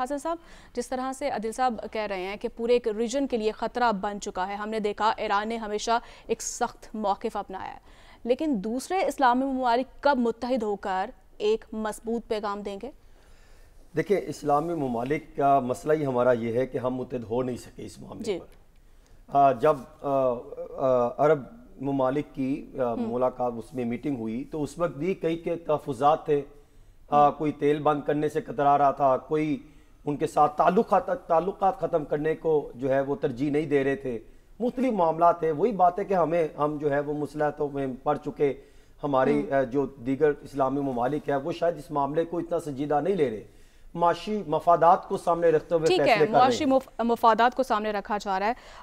हासन साहब जिस तरह से अदिल साहब कह रहे हैं कि पूरे एक रीजन के लिए ख़तरा बन चुका है हमने देखा ईरान ने हमेशा एक सख्त मौक़ अपनाया है लेकिन दूसरे इस्लामी ममालिक कब मुतहद होकर एक मजबूत पैगाम देंगे देखिए इस्लामी ममालिक का मसला ही हमारा ये है कि हम मुतहद हो नहीं सके इस मामले पर आ, जब आ, आ, अरब ममालिक की हम्म। मुलाकात उसमें मीटिंग हुई तो उस वक्त भी कई के तहफात थे आ, हम्म। कोई तेल बंद करने से कतरा रहा था कोई उनके साथ ताल्लुक ताल्लुक ख़त्म करने को जो है वो तरजीह नहीं दे रहे थे मुख्तलि मामला थे वही बात है कि हमें हम जो है वो मुसलहतों में पढ़ चुके हमारी हम्म। जो दीगर इस्लामी ममालिक है वो शायद इस मामले को इतना संजीदा नहीं ले रहे माशी मफादात को सामने रखते हुए ठीक है माशी मुफ, मफादात को सामने रखा जा रहा है